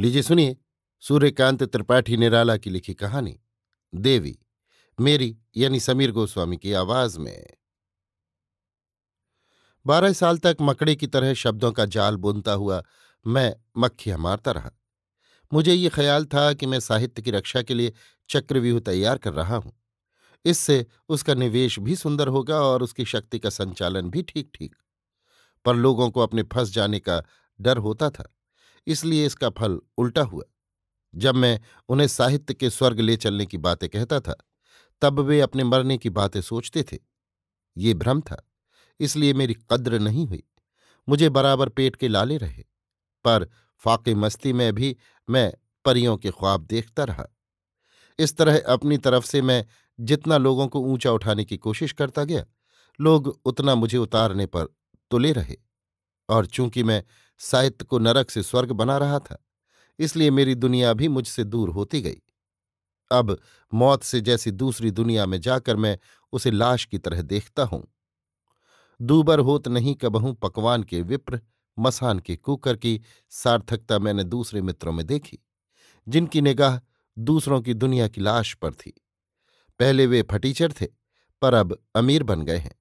लीजिए सुनिए सूर्यकांत त्रिपाठी निराला की लिखी कहानी देवी मेरी यानी समीर गोस्वामी की आवाज में बारह साल तक मकड़े की तरह शब्दों का जाल बुनता हुआ मैं मक्खियां मारता रहा मुझे ये ख्याल था कि मैं साहित्य की रक्षा के लिए चक्रव्यूह तैयार कर रहा हूं इससे उसका निवेश भी सुंदर होगा और उसकी शक्ति का संचालन भी ठीक ठीक पर लोगों को अपने फंस जाने का डर होता था इसलिए इसका फल उल्टा हुआ जब मैं उन्हें साहित्य के स्वर्ग ले चलने की बातें कहता था तब वे अपने मरने की बातें सोचते थे ये भ्रम था इसलिए मेरी कद्र नहीं हुई मुझे बराबर पेट के लाले रहे पर फाके मस्ती में भी मैं परियों के ख्वाब देखता रहा इस तरह अपनी तरफ से मैं जितना लोगों को ऊंचा उठाने की कोशिश करता गया लोग उतना मुझे उतारने पर तुले रहे और चूंकि मैं साहित्य को नरक से स्वर्ग बना रहा था इसलिए मेरी दुनिया भी मुझसे दूर होती गई अब मौत से जैसी दूसरी दुनिया में जाकर मैं उसे लाश की तरह देखता हूं दूबर होत नहीं कबहू पकवान के विप्र मसान के कुकर की सार्थकता मैंने दूसरे मित्रों में देखी जिनकी निगाह दूसरों की दुनिया की लाश पर थी पहले वे फटीचर थे पर अब अमीर बन गए हैं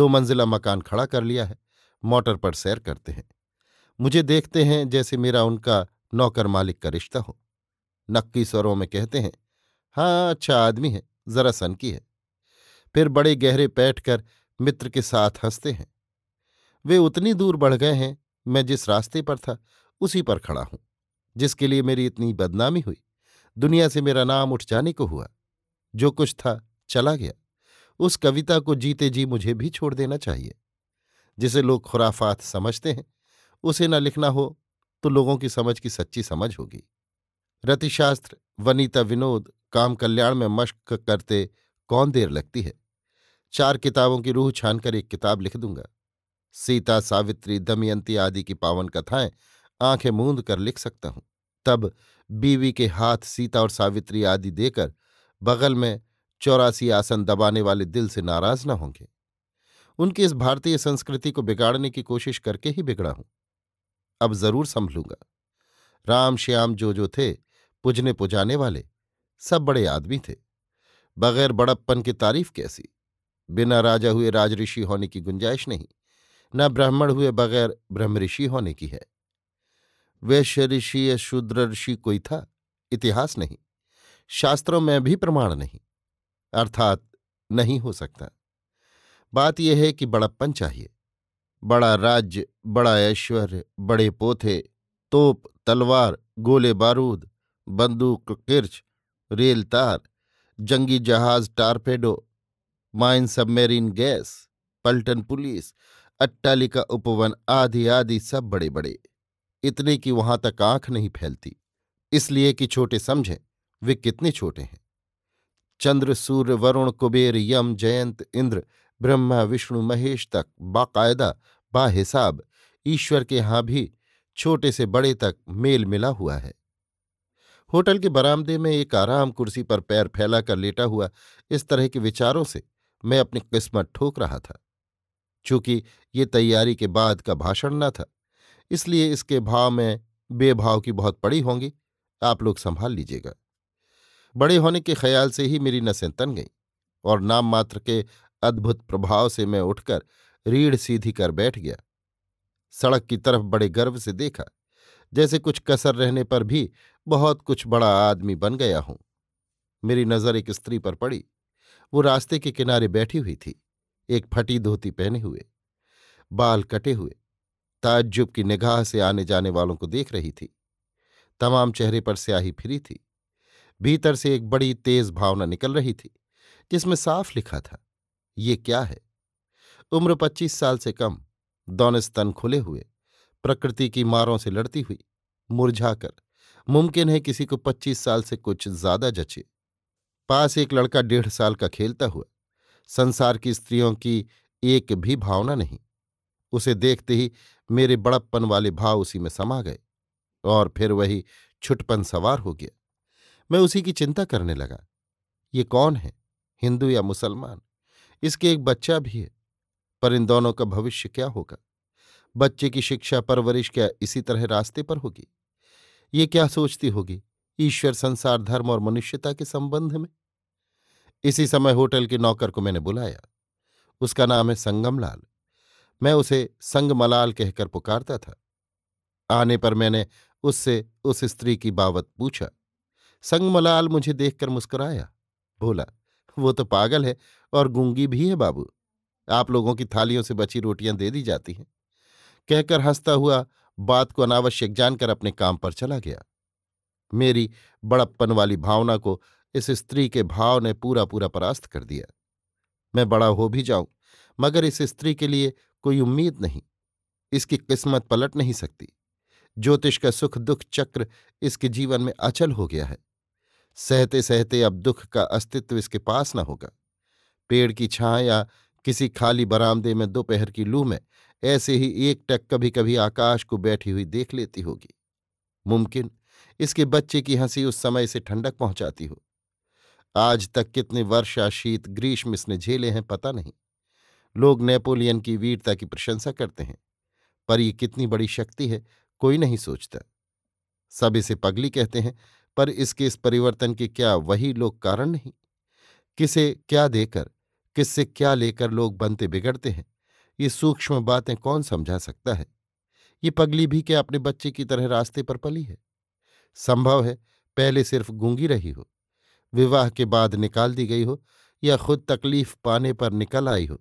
दो मंजिला मकान खड़ा कर लिया है मोटर पर सैर करते हैं मुझे देखते हैं जैसे मेरा उनका नौकर मालिक का रिश्ता हो नक्की स्वरों में कहते हैं हाँ अच्छा आदमी है जरा सनकी है फिर बड़े गहरे कर मित्र के साथ हंसते हैं वे उतनी दूर बढ़ गए हैं मैं जिस रास्ते पर था उसी पर खड़ा हूं जिसके लिए मेरी इतनी बदनामी हुई दुनिया से मेरा नाम उठ जाने को हुआ जो कुछ था चला गया उस कविता को जीते जी मुझे भी छोड़ देना चाहिए जिसे लोग खुराफात समझते हैं उसे न लिखना हो तो लोगों की समझ की सच्ची समझ होगी रतिशास्त्र वनीता विनोद काम कल्याण में मश्क करते कौन देर लगती है चार किताबों की रूह छानकर एक किताब लिख दूंगा सीता सावित्री दमयंती आदि की पावन कथाएं आंखें मूंद कर लिख सकता हूं तब बीवी के हाथ सीता और सावित्री आदि देकर बगल में चौरासी आसन दबाने वाले दिल से नाराज न होंगे उनकी इस भारतीय संस्कृति को बिगाड़ने की कोशिश करके ही बिगड़ा हूं अब जरूर संभलूंगा राम श्याम जो जो थे पुजने पुजाने वाले सब बड़े आदमी थे बगैर बड़प्पन की तारीफ कैसी बिना राजा हुए राजऋषि होने की गुंजाइश नहीं न ब्राह्मण हुए बगैर ब्रह्मऋषि होने की है वैश्य ऋषि या शूद्र ऋषि कोई था इतिहास नहीं शास्त्रों में भी प्रमाण नहीं अर्थात नहीं हो सकता बात यह है कि बड़प्पन चाहिए बड़ा राज्य बड़ा ऐश्वर्य बड़े पोथे तोप तलवार गोले बारूद बंदूक किर्च रेल तार जंगी जहाज टारपेडो माइन सबमेरीन गैस पलटन पुलिस अट्टालिका उपवन आदि आदि सब बड़े बड़े इतने की वहां तक आंख नहीं फैलती इसलिए कि छोटे समझें वे कितने छोटे हैं चंद्र सूर्य वरुण कुबेर यम जयंत इंद्र ब्रह्मा विष्णु महेश तक बाकायदा बाहिसाब ईश्वर के यहाँ भी छोटे से बड़े तक मेल मिला हुआ है होटल के बरामदे में एक आराम कुर्सी पर पैर फैलाकर लेटा हुआ इस तरह के विचारों से मैं अपनी किस्मत ठोक रहा था चूंकि ये तैयारी के बाद का भाषण न था इसलिए इसके भाव में बेभाव की बहुत पड़ी होंगी आप लोग संभाल लीजिएगा बड़े होने के ख्याल से ही मेरी नसें तन गई और नाम मात्र के अद्भुत प्रभाव से मैं उठकर रीढ़ सीधी कर बैठ गया सड़क की तरफ बड़े गर्व से देखा जैसे कुछ कसर रहने पर भी बहुत कुछ बड़ा आदमी बन गया हूं मेरी नज़र एक स्त्री पर पड़ी वो रास्ते के किनारे बैठी हुई थी एक फटी धोती पहने हुए बाल कटे हुए ताज्जुब की निगाह से आने जाने वालों को देख रही थी तमाम चेहरे पर स्याही फिरी थी भीतर से एक बड़ी तेज भावना निकल रही थी जिसमें साफ लिखा था ये क्या है उम्र पच्चीस साल से कम स्तन खुले हुए प्रकृति की मारों से लड़ती हुई मुरझाकर मुमकिन है किसी को पच्चीस साल से कुछ ज्यादा जचे पास एक लड़का डेढ़ साल का खेलता हुआ संसार की स्त्रियों की एक भी भावना नहीं उसे देखते ही मेरे बड़प्पन वाले भाव उसी में समा गए और फिर वही छुटपन सवार हो गया मैं उसी की चिंता करने लगा ये कौन है हिंदू या मुसलमान इसके एक बच्चा भी है पर इन दोनों का भविष्य क्या होगा बच्चे की शिक्षा परवरिश क्या इसी तरह रास्ते पर होगी ये क्या सोचती होगी ईश्वर संसार धर्म और मनुष्यता के संबंध में इसी समय होटल के नौकर को मैंने बुलाया उसका नाम है संगमलाल मैं उसे संगमलाल कहकर पुकारता था आने पर मैंने उससे उस स्त्री की बावत पूछा संगमलाल मुझे देखकर मुस्कुराया बोला वो तो पागल है और गूंगी भी है बाबू आप लोगों की थालियों से बची रोटियां दे दी जाती हैं कहकर हंसता हुआ बात को अनावश्यक जानकर अपने काम पर चला गया मेरी बड़प्पन वाली भावना को इस स्त्री के भाव ने पूरा पूरा परास्त कर दिया मैं बड़ा हो भी जाऊं मगर इस स्त्री के लिए कोई उम्मीद नहीं इसकी किस्मत पलट नहीं सकती ज्योतिष का सुख दुख चक्र इसके जीवन में अचल हो गया है सहते सहते अब दुख का अस्तित्व इसके पास न होगा पेड़ की छां या किसी खाली बरामदे में दोपहर की लू में ऐसे ही एक टक कभी कभी आकाश को बैठी हुई देख लेती होगी मुमकिन इसके बच्चे की हंसी उस समय से ठंडक पहुंचाती हो आज तक कितने वर्षा शीत ग्रीष्म इसने झेले हैं पता नहीं लोग नेपोलियन की वीरता की प्रशंसा करते हैं पर ये कितनी बड़ी शक्ति है कोई नहीं सोचता सब इसे पगली कहते हैं पर इसके इस परिवर्तन के क्या वही लोग कारण नहीं किसे क्या देकर किससे क्या लेकर लोग बनते बिगड़ते हैं ये सूक्ष्म बातें कौन समझा सकता है ये पगली भी क्या अपने बच्चे की तरह रास्ते पर पली है संभव है पहले सिर्फ गूंगी रही हो विवाह के बाद निकाल दी गई हो या खुद तकलीफ पाने पर निकल आई हो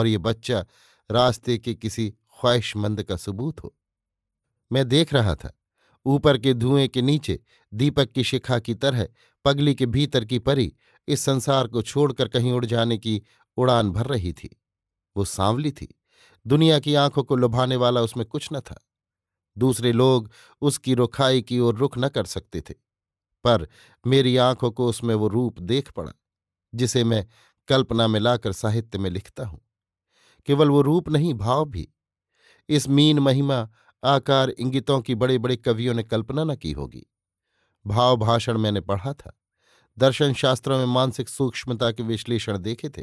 और ये बच्चा रास्ते के किसी ख्वाहिशमंद का सबूत हो मैं देख रहा था ऊपर के धुएं के नीचे दीपक की शिखा की तरह पगली के भीतर की परी इस संसार को छोड़कर कहीं उड़ जाने की उड़ान भर रही थी वो सांवली थी दुनिया की आंखों को लुभाने वाला उसमें कुछ न था दूसरे लोग उसकी रुखाई की ओर रुख न कर सकते थे पर मेरी आंखों को उसमें वो रूप देख पड़ा जिसे मैं कल्पना में लाकर साहित्य में लिखता हूं केवल वो रूप नहीं भाव भी इस मीन महिमा आकार इंगितों की बड़े बड़े कवियों ने कल्पना न की होगी भाव भाषण मैंने पढ़ा था दर्शन शास्त्रों में मानसिक सूक्ष्मता के विश्लेषण देखे थे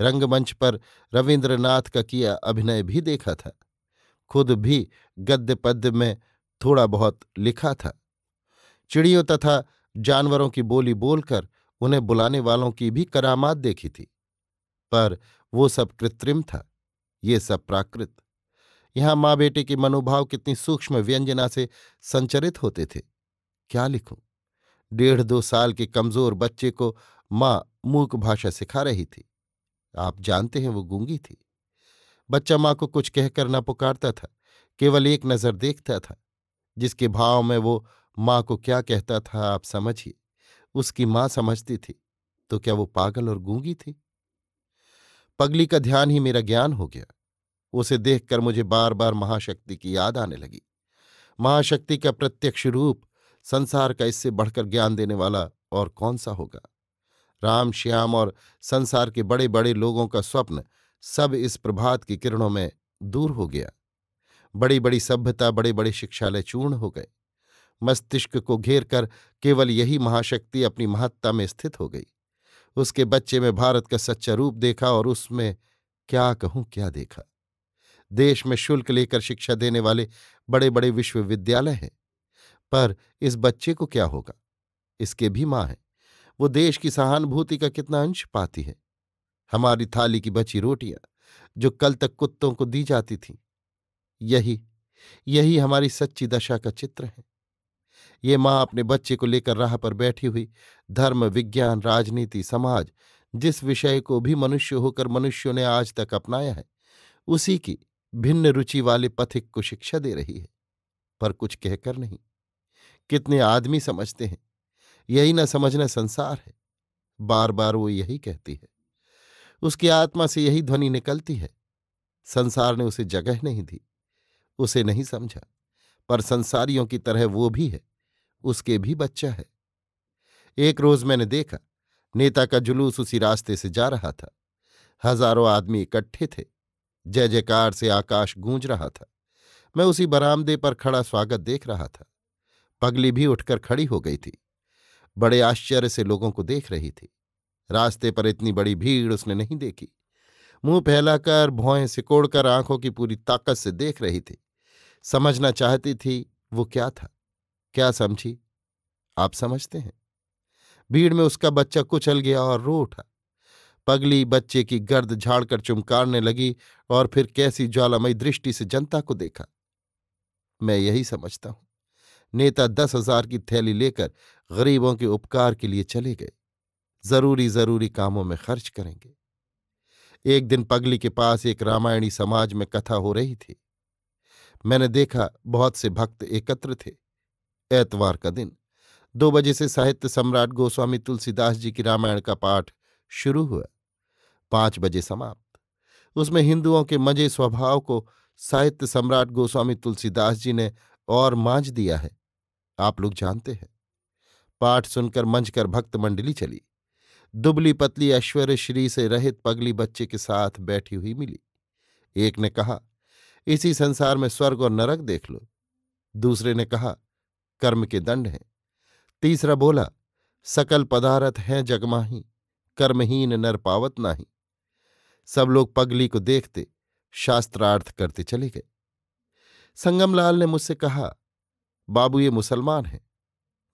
रंगमंच पर रविन्द्रनाथ का किया अभिनय भी देखा था खुद भी गद्य पद्य में थोड़ा बहुत लिखा था चिड़ियों तथा जानवरों की बोली बोलकर उन्हें बुलाने वालों की भी करामात देखी थी पर वो सब कृत्रिम था ये सब प्राकृत यहां माँ बेटे के मनोभाव कितनी सूक्ष्म व्यंजना से संचरित होते थे क्या लिखूं डेढ़ दो साल के कमजोर बच्चे को माँ मूक भाषा सिखा रही थी आप जानते हैं वो गूंगी थी बच्चा माँ को कुछ कहकर ना पुकारता था केवल एक नज़र देखता था जिसके भाव में वो माँ को क्या कहता था आप समझिए उसकी माँ समझती थी तो क्या वो पागल और गूंगी थी पगली का ध्यान ही मेरा ज्ञान हो गया उसे देखकर मुझे बार बार महाशक्ति की याद आने लगी महाशक्ति का प्रत्यक्ष रूप संसार का इससे बढ़कर ज्ञान देने वाला और कौन सा होगा राम श्याम और संसार के बड़े बड़े लोगों का स्वप्न सब इस प्रभात की किरणों में दूर हो गया बड़ी बड़ी सभ्यता बड़े बड़े शिक्षालय चूर्ण हो गए मस्तिष्क को घेर कर केवल यही महाशक्ति अपनी महत्ता में स्थित हो गई उसके बच्चे में भारत का सच्चा रूप देखा और उसमें क्या कहूँ क्या देखा देश में शुल्क लेकर शिक्षा देने वाले बड़े बड़े विश्वविद्यालय हैं पर इस बच्चे को क्या होगा इसके भी माँ है वो देश की सहानुभूति का कितना अंश पाती है हमारी थाली की बची रोटियां जो कल तक कुत्तों को दी जाती थीं यही यही हमारी सच्ची दशा का चित्र है ये मां अपने बच्चे को लेकर राह पर बैठी हुई धर्म विज्ञान राजनीति समाज जिस विषय को भी मनुष्य होकर मनुष्यों ने आज तक अपनाया है उसी की भिन्न रुचि वाले पथिक को शिक्षा दे रही है पर कुछ कहकर नहीं कितने आदमी समझते हैं यही न समझना संसार है बार बार वो यही कहती है उसकी आत्मा से यही ध्वनि निकलती है संसार ने उसे जगह नहीं दी उसे नहीं समझा पर संसारियों की तरह वो भी है उसके भी बच्चा है एक रोज मैंने देखा नेता का जुलूस उसी रास्ते से जा रहा था हजारों आदमी इकट्ठे थे जय जयकार से आकाश गूंज रहा था मैं उसी बरामदे पर खड़ा स्वागत देख रहा था पगली भी उठकर खड़ी हो गई थी बड़े आश्चर्य से लोगों को देख रही थी रास्ते पर इतनी बड़ी भीड़ उसने नहीं देखी मुंह फैलाकर भौएं सिकोड़कर आंखों की पूरी ताकत से देख रही थी समझना चाहती थी वो क्या था क्या समझी आप समझते हैं भीड़ में उसका बच्चा कुचल गया और रो उठा पगली बच्चे की गर्द झाड़कर चुमकारने लगी और फिर कैसी ज्वालामयी दृष्टि से जनता को देखा मैं यही समझता हूं नेता दस हजार की थैली लेकर गरीबों के उपकार के लिए चले गए जरूरी जरूरी कामों में खर्च करेंगे एक दिन पगली के पास एक रामायणी समाज में कथा हो रही थी मैंने देखा बहुत से भक्त एकत्र थे ऐतवार का दिन दो बजे से साहित्य सम्राट गोस्वामी तुलसीदास जी की रामायण का पाठ शुरू हुआ पांच बजे समाप्त उसमें हिंदुओं के मजे स्वभाव को साहित्य सम्राट गोस्वामी तुलसीदास जी ने और मांझ दिया है आप लोग जानते हैं पाठ सुनकर मंच कर भक्त मंडली चली दुबली पतली ऐश्वर्य श्री से रहित पगली बच्चे के साथ बैठी हुई मिली एक ने कहा इसी संसार में स्वर्ग और नरक देख लो दूसरे ने कहा कर्म के दंड हैं तीसरा बोला सकल पदार्थ हैं जगमाही कर्महीन नर पावत नाही सब लोग पगली को देखते शास्त्रार्थ करते चले गए संगमलाल ने मुझसे कहा बाबू ये मुसलमान हैं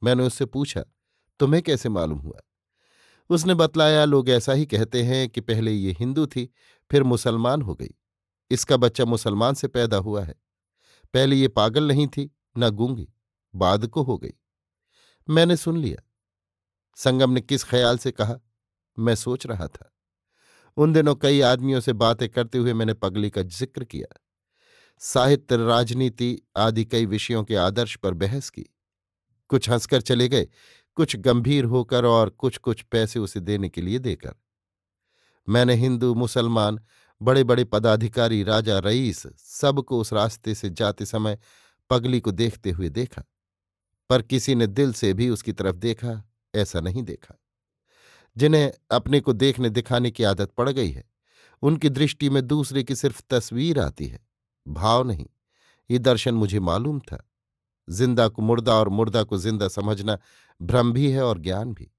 मैंने उससे पूछा तुम्हें कैसे मालूम हुआ उसने बतलाया लोग ऐसा ही कहते हैं कि पहले ये हिंदू थी फिर मुसलमान हो गई इसका बच्चा मुसलमान से पैदा हुआ है पहले ये पागल नहीं थी न गूंगी बाद को हो गई मैंने सुन लिया संगम ने किस ख्याल से कहा मैं सोच रहा था उन दिनों कई आदमियों से बातें करते हुए मैंने पगली का जिक्र किया साहित्य राजनीति आदि कई विषयों के आदर्श पर बहस की कुछ हंसकर चले गए कुछ गंभीर होकर और कुछ कुछ पैसे उसे देने के लिए देकर मैंने हिंदू मुसलमान बड़े बड़े पदाधिकारी राजा रईस सबको उस रास्ते से जाते समय पगली को देखते हुए देखा पर किसी ने दिल से भी उसकी तरफ देखा ऐसा नहीं देखा जिन्हें अपने को देखने दिखाने की आदत पड़ गई है उनकी दृष्टि में दूसरे की सिर्फ तस्वीर आती है भाव नहीं ये दर्शन मुझे मालूम था जिंदा को मुर्दा और मुर्दा को जिंदा समझना भ्रम भी है और ज्ञान भी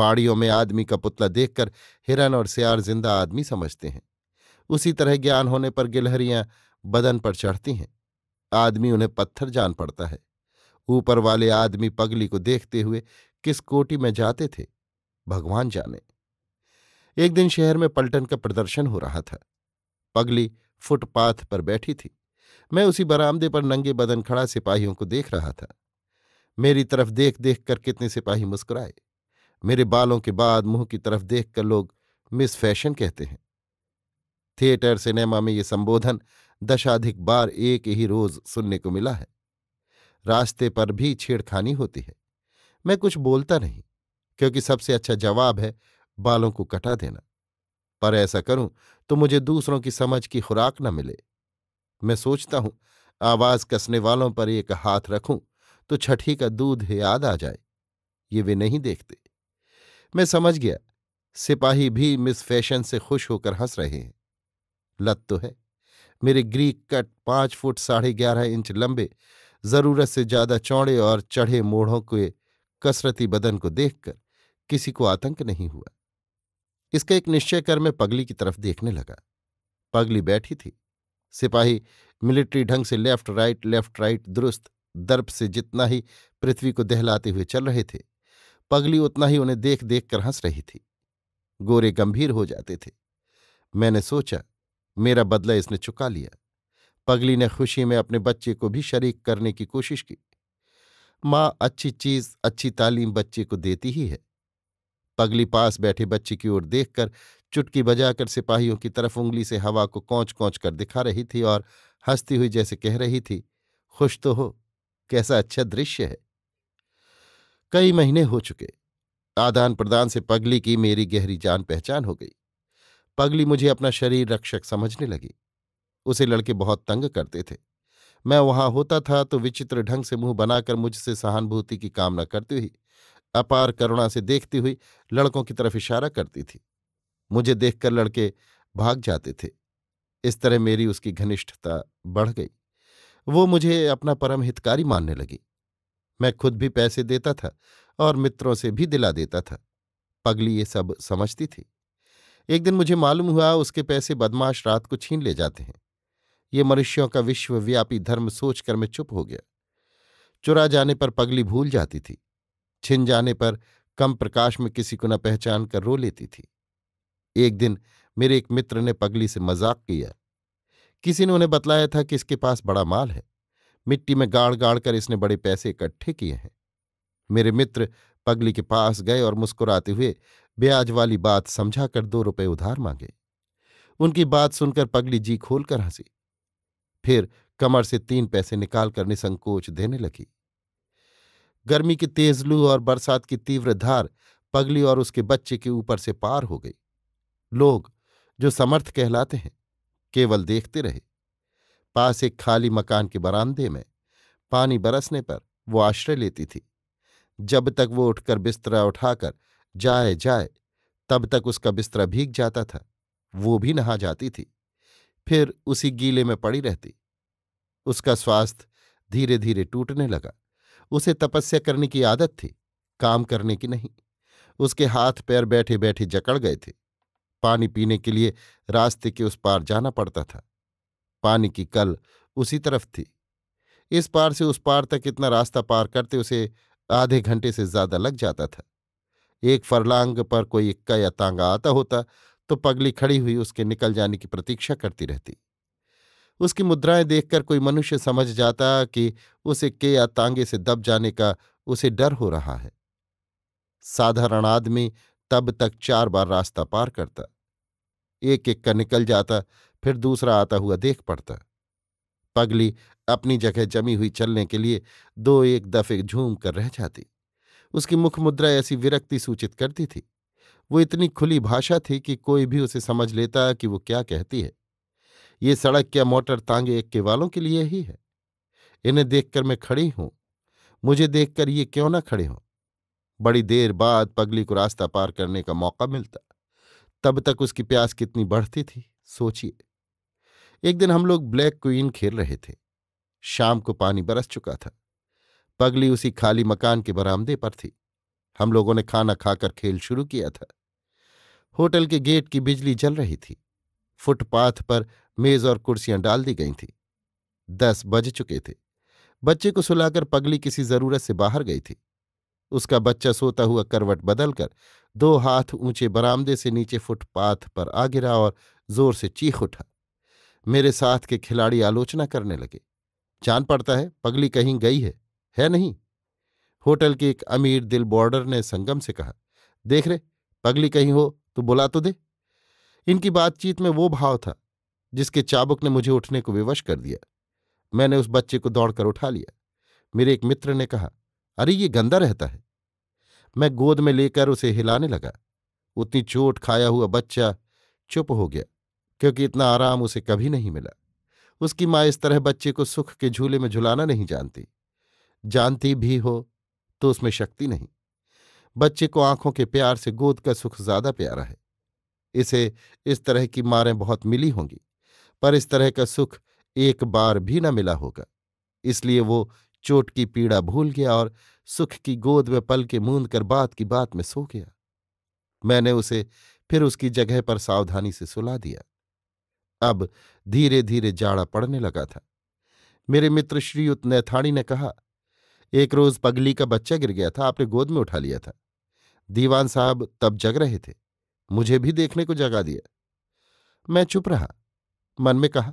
बाड़ियों में आदमी का पुतला देखकर हिरन और सियार जिंदा आदमी समझते हैं उसी तरह ज्ञान होने पर गिलहरियां बदन पर चढ़ती हैं आदमी उन्हें पत्थर जान पड़ता है ऊपर वाले आदमी पगली को देखते हुए किस कोटी में जाते थे भगवान जाने एक दिन शहर में पलटन का प्रदर्शन हो रहा था पगली फुटपाथ पर बैठी थी मैं उसी बरामदे पर नंगे बदन खड़ा सिपाहियों को देख रहा था मेरी तरफ देख देख कर कितने सिपाही मुस्कुराए मेरे बालों के बाद मुंह की तरफ देख कर लोग मिस फैशन कहते हैं थिएटर सिनेमा में ये संबोधन दशाधिक बार एक ही रोज सुनने को मिला है रास्ते पर भी छेड़खानी होती है मैं कुछ बोलता नहीं क्योंकि सबसे अच्छा जवाब है बालों को कटा देना पर ऐसा करूं तो मुझे दूसरों की समझ की खुराक न मिले मैं सोचता हूं आवाज कसने वालों पर एक हाथ रखूं तो छठी का दूध याद आ जाए ये वे नहीं देखते मैं समझ गया सिपाही भी मिस फैशन से खुश होकर हंस रहे हैं लत तो है मेरे ग्रीक कट पांच फुट साढ़े ग्यारह इंच लंबे जरूरत से ज्यादा चौड़े और चढ़े मोढ़ों के कसरती बदन को देखकर किसी को आतंक नहीं हुआ इसका एक निश्चय कर मैं पगली की तरफ देखने लगा पगली बैठी थी सिपाही मिलिट्री ढंग से लेफ्ट राइट लेफ्ट राइट दुरुस्त दर्प से जितना ही पृथ्वी को दहलाते हुए चल रहे थे पगली उतना ही उन्हें देख देख कर हंस रही थी गोरे गंभीर हो जाते थे मैंने सोचा मेरा बदला इसने चुका लिया पगली ने खुशी में अपने बच्चे को भी शरीक करने की कोशिश की माँ अच्छी चीज अच्छी तालीम बच्चे को देती ही है पगली पास बैठे बच्चे की ओर देखकर चुटकी बजाकर सिपाहियों की तरफ उंगली से हवा को कौच कौच कर दिखा रही थी और हंसती हुई जैसे कह रही थी खुश तो हो कैसा अच्छा दृश्य है कई महीने हो चुके आदान प्रदान से पगली की मेरी गहरी जान पहचान हो गई पगली मुझे अपना शरीर रक्षक समझने लगी उसे लड़के बहुत तंग करते थे मैं वहां होता था तो विचित्र ढंग से मुंह बनाकर मुझसे सहानुभूति की कामना करती हुई अपार करुणा से देखती हुई लड़कों की तरफ इशारा करती थी मुझे देखकर लड़के भाग जाते थे इस तरह मेरी उसकी घनिष्ठता बढ़ गई वो मुझे अपना परम हितकारी मानने लगी मैं खुद भी पैसे देता था और मित्रों से भी दिला देता था पगली ये सब समझती थी एक दिन मुझे मालूम हुआ उसके पैसे बदमाश रात को छीन ले जाते हैं ये मनुष्यों का विश्वव्यापी धर्म सोचकर मैं चुप हो गया चुरा जाने पर पगली भूल जाती थी छिन जाने पर कम प्रकाश में किसी को न पहचान कर रो लेती थी एक दिन मेरे एक मित्र ने पगली से मजाक किया किसी ने उन्हें बतलाया था कि इसके पास बड़ा माल है मिट्टी में गाड़ गाड़ कर इसने बड़े पैसे इकट्ठे किए हैं मेरे मित्र पगली के पास गए और मुस्कुराते हुए ब्याज वाली बात समझा कर दो रुपये उधार मांगे उनकी बात सुनकर पगली जी खोलकर हंसी फिर कमर से तीन पैसे निकालकर निसंकोच देने लगी गर्मी की तेज लू और बरसात की तीव्र धार पगली और उसके बच्चे के ऊपर से पार हो गई लोग जो समर्थ कहलाते हैं केवल देखते रहे पास एक खाली मकान के बरामदे में पानी बरसने पर वो आश्रय लेती थी जब तक वो उठकर बिस्तरा उठाकर जाए जाए तब तक उसका बिस्तरा भीग जाता था वो भी नहा जाती थी फिर उसी गीले में पड़ी रहती उसका स्वास्थ्य धीरे धीरे टूटने लगा उसे तपस्या करने की आदत थी काम करने की नहीं उसके हाथ पैर बैठे बैठे जकड़ गए थे पानी पीने के लिए रास्ते के उस पार जाना पड़ता था पानी की कल उसी तरफ थी इस पार से उस पार तक इतना रास्ता पार करते उसे आधे घंटे से ज्यादा लग जाता था एक फरलांग पर कोई इक्का या तांगा आता होता तो पगली खड़ी हुई उसके निकल जाने की प्रतीक्षा करती रहती उसकी मुद्राएं देखकर कोई मनुष्य समझ जाता कि उसे के या तांगे से दब जाने का उसे डर हो रहा है साधारण आदमी तब तक चार बार रास्ता पार करता एक एक का निकल जाता फिर दूसरा आता हुआ देख पड़ता पगली अपनी जगह जमी हुई चलने के लिए दो एक दफे झूम कर रह जाती उसकी मुख मुद्रा ऐसी विरक्ति सूचित करती थी वो इतनी खुली भाषा थी कि कोई भी उसे समझ लेता कि वो क्या कहती है ये सड़क या मोटर तांगे एक के वालों के लिए ही है इन्हें देखकर मैं खड़ी हूं मुझे देखकर ये क्यों ना खड़े हों बड़ी देर बाद पगली को रास्ता पार करने का मौका मिलता तब तक उसकी प्यास कितनी बढ़ती थी सोचिए एक दिन हम लोग ब्लैक क्वीन खेल रहे थे शाम को पानी बरस चुका था पगली उसी खाली मकान के बरामदे पर थी हम लोगों ने खाना खाकर खेल शुरू किया था होटल के गेट की बिजली जल रही थी फुटपाथ पर मेज और कुर्सियां डाल दी गई थीं दस बज चुके थे बच्चे को सुलाकर पगली किसी जरूरत से बाहर गई थी उसका बच्चा सोता हुआ करवट बदलकर दो हाथ ऊंचे बरामदे से नीचे फुटपाथ पर आ गिरा और जोर से चीख उठा मेरे साथ के खिलाड़ी आलोचना करने लगे जान पड़ता है पगली कहीं गई है है नहीं होटल के एक अमीर दिल बॉर्डर ने संगम से कहा देख रहे पगली कहीं हो तो बुला तो दे इनकी बातचीत में वो भाव था जिसके चाबुक ने मुझे उठने को विवश कर दिया मैंने उस बच्चे को दौड़कर उठा लिया मेरे एक मित्र ने कहा अरे ये गंदा रहता है मैं गोद में लेकर उसे हिलाने लगा उतनी चोट खाया हुआ बच्चा चुप हो गया क्योंकि इतना आराम उसे कभी नहीं मिला उसकी माँ इस तरह बच्चे को सुख के झूले में झुलाना नहीं जानती जानती भी हो तो उसमें शक्ति नहीं बच्चे को आंखों के प्यार से गोद का सुख ज्यादा प्यारा है इसे इस तरह की मारें बहुत मिली होंगी पर इस तरह का सुख एक बार भी न मिला होगा इसलिए वो चोट की पीड़ा भूल गया और सुख की गोद में पल के मूंद कर बात की बात में सो गया मैंने उसे फिर उसकी जगह पर सावधानी से सुला दिया अब धीरे धीरे जाड़ा पड़ने लगा था मेरे मित्र श्रीयुत नैथाणी ने कहा एक रोज पगली का बच्चा गिर गया था आपने गोद में उठा लिया था दीवान साहब तब जग रहे थे मुझे भी देखने को जगा दिया मैं चुप रहा मन में कहा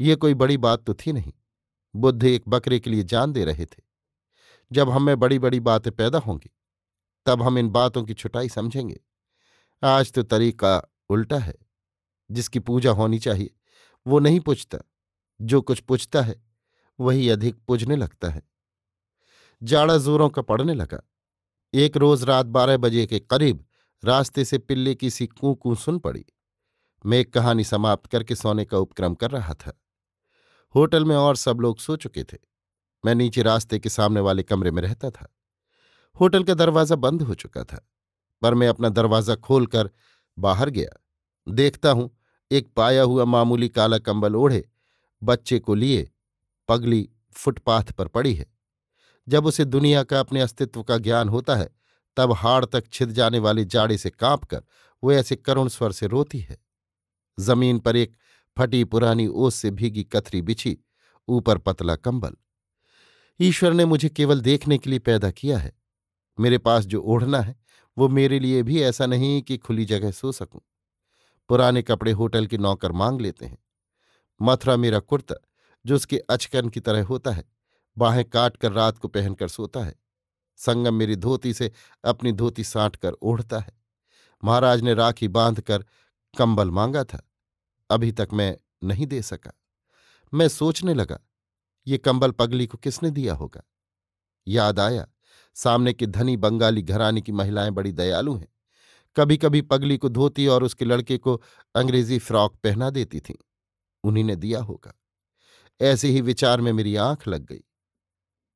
यह कोई बड़ी बात तो थी नहीं बुद्ध एक बकरे के लिए जान दे रहे थे जब हमें बड़ी बड़ी बातें पैदा होंगी तब हम इन बातों की छुटाई समझेंगे आज तो तरीका उल्टा है जिसकी पूजा होनी चाहिए वो नहीं पूछता जो कुछ पूछता है वही अधिक पूजने लगता है जाड़ा जोरों का पड़ने लगा एक रोज रात बारह बजे के करीब रास्ते से पिल्ले की सी कूं कूं सुन पड़ी मैं एक कहानी समाप्त करके सोने का उपक्रम कर रहा था होटल में और सब लोग सो चुके थे मैं नीचे रास्ते के सामने वाले कमरे में रहता था होटल का दरवाज़ा बंद हो चुका था पर मैं अपना दरवाज़ा खोलकर बाहर गया देखता हूं एक पाया हुआ मामूली काला कंबल ओढ़े बच्चे को लिए पगली फुटपाथ पर पड़ी है जब उसे दुनिया का अपने अस्तित्व का ज्ञान होता है तब हाड़ तक छिद जाने वाले जाड़े से कांप कर वह ऐसे करुण स्वर से रोती है जमीन पर एक फटी पुरानी ओस से भीगी कथरी बिछी ऊपर पतला कंबल ईश्वर ने मुझे केवल देखने के लिए पैदा किया है मेरे पास जो ओढ़ना है वो मेरे लिए भी ऐसा नहीं कि खुली जगह सो सकूं पुराने कपड़े होटल के नौकर मांग लेते हैं मथुरा मेरा कुर्ता जो उसके अचकन की तरह होता है बाहें काट कर रात को पहनकर सोता है संगम मेरी धोती से अपनी धोती साट कर ओढ़ता है महाराज ने राखी बांध कर कंबल मांगा था अभी तक मैं नहीं दे सका मैं सोचने लगा ये कंबल पगली को किसने दिया होगा याद आया सामने की धनी बंगाली घराने की महिलाएं बड़ी दयालु हैं कभी कभी पगली को धोती और उसके लड़के को अंग्रेजी फ्रॉक पहना देती थीं उन्हीं ने दिया होगा ऐसे ही विचार में मेरी आंख लग गई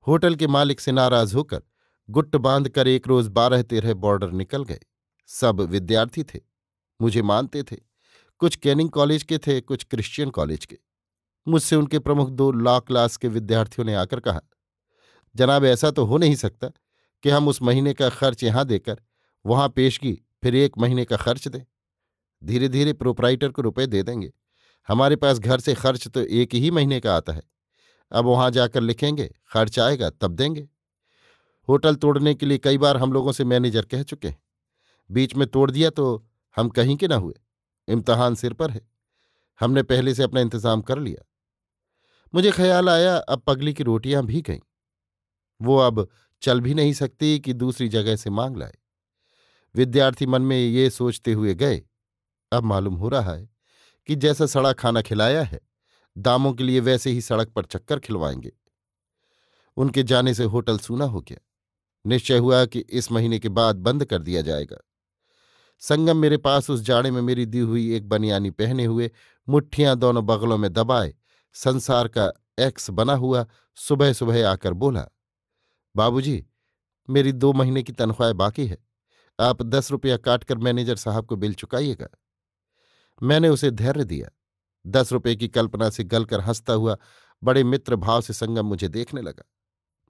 होटल के मालिक से नाराज होकर गुट्ट बांध कर एक रोज बारह तेरह बॉर्डर निकल गए सब विद्यार्थी थे मुझे मानते थे कुछ कैनिंग कॉलेज के थे कुछ क्रिश्चियन कॉलेज के मुझसे उनके प्रमुख दो लॉ क्लास के विद्यार्थियों ने आकर कहा जनाब ऐसा तो हो नहीं सकता कि हम उस महीने का खर्च यहाँ देकर वहां पेशगी फिर एक महीने का खर्च दें धीरे धीरे प्रोपराइटर को रुपए दे देंगे हमारे पास घर से खर्च तो एक ही महीने का आता है अब वहाँ जाकर लिखेंगे खर्च आएगा तब देंगे होटल तोड़ने के लिए कई बार हम लोगों से मैनेजर कह चुके हैं बीच में तोड़ दिया तो हम कहीं के ना हुए इम्तहान सिर पर है हमने पहले से अपना इंतजाम कर लिया मुझे ख्याल आया अब पगली की रोटियां भी गईं वो अब चल भी नहीं सकती कि दूसरी जगह से मांग लाए विद्यार्थी मन में ये सोचते हुए गए अब मालूम हो रहा है कि जैसा सड़ा खाना खिलाया है दामों के लिए वैसे ही सड़क पर चक्कर खिलवाएंगे उनके जाने से होटल सूना हो गया निश्चय हुआ कि इस महीने के बाद बंद कर दिया जाएगा संगम मेरे पास उस जाड़े में मेरी दी हुई एक बनियानी पहने हुए मुठ्ठियां दोनों बगलों में दबाए संसार का एक्स बना हुआ सुबह सुबह आकर बोला बाबूजी मेरी दो महीने की तनख्वाह बाकी है आप दस रुपया काटकर मैनेजर साहब को बिल चुकाइएगा मैंने उसे धैर्य दिया दस रुपये की कल्पना से गलकर हंसता हुआ बड़े मित्र भाव से संगम मुझे देखने लगा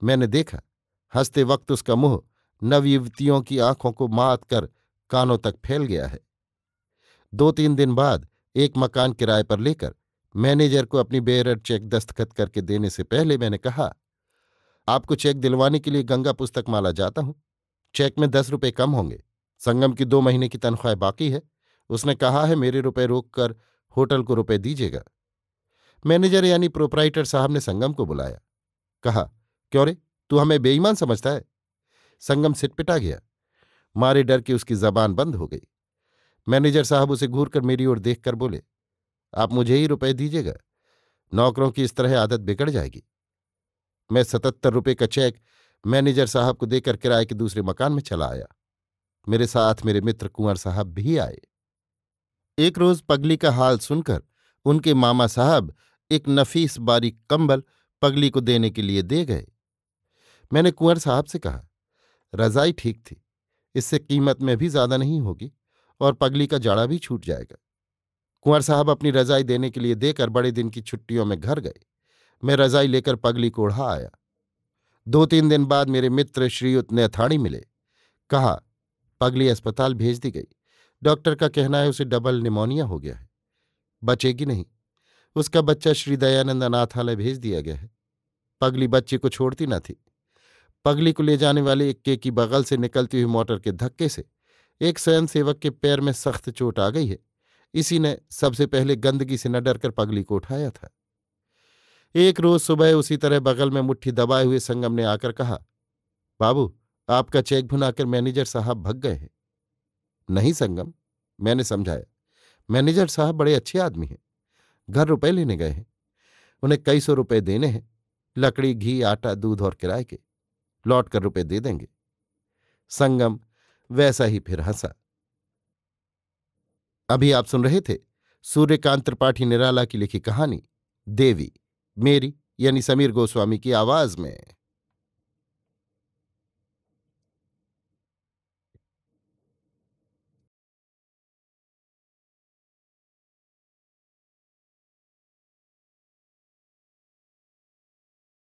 मैंने देखा हंसते वक्त उसका मुंह नवयुवतियों की आंखों को मात कर कानों तक फैल गया है दो तीन दिन बाद एक मकान किराए पर लेकर मैनेजर को अपनी बेरर चेक दस्तखत करके देने से पहले मैंने कहा आपको चेक दिलवाने के लिए गंगा पुस्तक माला जाता हूं चेक में दस रुपये कम होंगे संगम की दो महीने की तनख्वाह बाकी है उसने कहा है मेरे रुपए रोक कर होटल को रुपए दीजिएगा मैनेजर यानी प्रोपराइटर साहब ने संगम को बुलाया कहा क्यों रे तू हमें बेईमान समझता है संगम सिटपिटा गया मारे डर के उसकी जबान बंद हो गई मैनेजर साहब उसे घूर कर मेरी ओर देख कर बोले आप मुझे ही रुपए दीजिएगा नौकरों की इस तरह आदत बिगड़ जाएगी मैं सतहत्तर रुपये का चेक मैनेजर साहब को देकर किराए के दूसरे मकान में चला आया मेरे साथ मेरे मित्र कुंवर साहब भी आए एक रोज पगली का हाल सुनकर उनके मामा साहब एक नफीस बारीक कंबल पगली को देने के लिए दे गए मैंने कुंवर साहब से कहा रजाई ठीक थी इससे कीमत में भी ज्यादा नहीं होगी और पगली का जाड़ा भी छूट जाएगा कुंवर साहब अपनी रजाई देने के लिए देकर बड़े दिन की छुट्टियों में घर गए मैं रजाई लेकर पगली को ओढ़ा आया दो तीन दिन बाद मेरे मित्र श्रीयुत अथाणी मिले कहा पगली अस्पताल भेज दी गई डॉक्टर का कहना है उसे डबल निमोनिया हो गया है बचेगी नहीं उसका बच्चा श्री दयानंद अनाथालय भेज दिया गया है पगली बच्चे को छोड़ती न थी पगली को ले जाने वाले इक्के की बगल से निकलती हुई मोटर के धक्के से एक स्वयंसेवक के पैर में सख्त चोट आ गई है इसी ने सबसे पहले गंदगी से न डरकर पगली को उठाया था एक रोज सुबह उसी तरह बगल में मुट्ठी दबाए हुए संगम ने आकर कहा बाबू आपका चेक भुनाकर मैनेजर साहब भग गए हैं नहीं संगम मैंने समझाया मैनेजर साहब बड़े अच्छे आदमी हैं घर रुपए लेने गए हैं उन्हें कई सौ रुपए देने हैं लकड़ी घी आटा दूध और किराए के लौट कर रुपए दे देंगे संगम वैसा ही फिर हंसा अभी आप सुन रहे थे सूर्यकांत त्रिपाठी निराला की लिखी कहानी देवी मेरी यानी समीर गोस्वामी की आवाज में